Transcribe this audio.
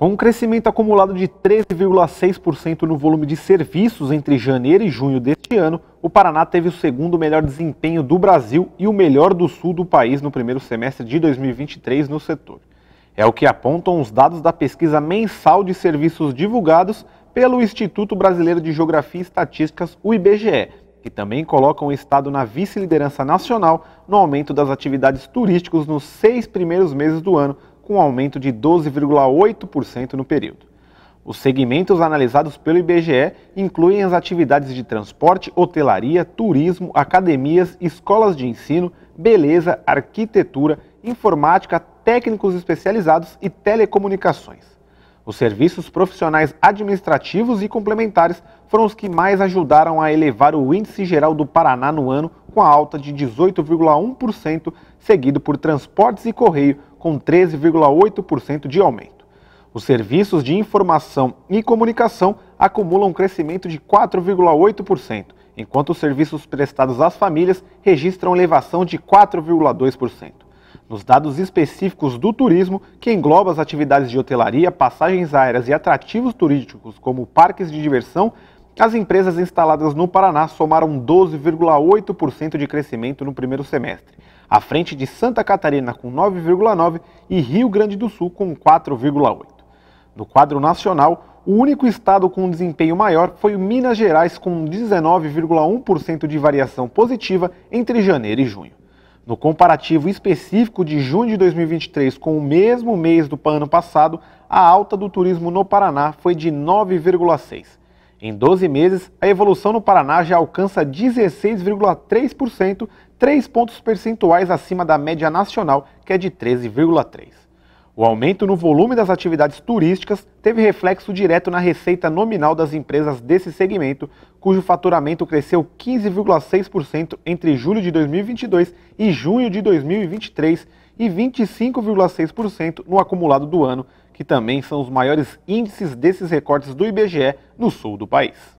Com um crescimento acumulado de 13,6% no volume de serviços entre janeiro e junho deste ano, o Paraná teve o segundo melhor desempenho do Brasil e o melhor do sul do país no primeiro semestre de 2023 no setor. É o que apontam os dados da pesquisa mensal de serviços divulgados pelo Instituto Brasileiro de Geografia e Estatísticas, o IBGE, que também colocam o Estado na vice-liderança nacional no aumento das atividades turísticas nos seis primeiros meses do ano, com um aumento de 12,8% no período. Os segmentos analisados pelo IBGE incluem as atividades de transporte, hotelaria, turismo, academias, escolas de ensino, beleza, arquitetura, informática, técnicos especializados e telecomunicações. Os serviços profissionais administrativos e complementares foram os que mais ajudaram a elevar o índice geral do Paraná no ano, com a alta de 18,1%, seguido por transportes e correio, com 13,8% de aumento. Os serviços de informação e comunicação acumulam um crescimento de 4,8%, enquanto os serviços prestados às famílias registram elevação de 4,2%. Nos dados específicos do turismo, que engloba as atividades de hotelaria, passagens aéreas e atrativos turísticos como parques de diversão, as empresas instaladas no Paraná somaram 12,8% de crescimento no primeiro semestre à frente de Santa Catarina com 9,9% e Rio Grande do Sul com 4,8%. No quadro nacional, o único estado com um desempenho maior foi o Minas Gerais, com 19,1% de variação positiva entre janeiro e junho. No comparativo específico de junho de 2023 com o mesmo mês do ano passado, a alta do turismo no Paraná foi de 9,6%. Em 12 meses, a evolução no Paraná já alcança 16,3%, 3 pontos percentuais acima da média nacional, que é de 13,3%. O aumento no volume das atividades turísticas teve reflexo direto na receita nominal das empresas desse segmento, cujo faturamento cresceu 15,6% entre julho de 2022 e junho de 2023 e 25,6% no acumulado do ano, que também são os maiores índices desses recortes do IBGE no sul do país.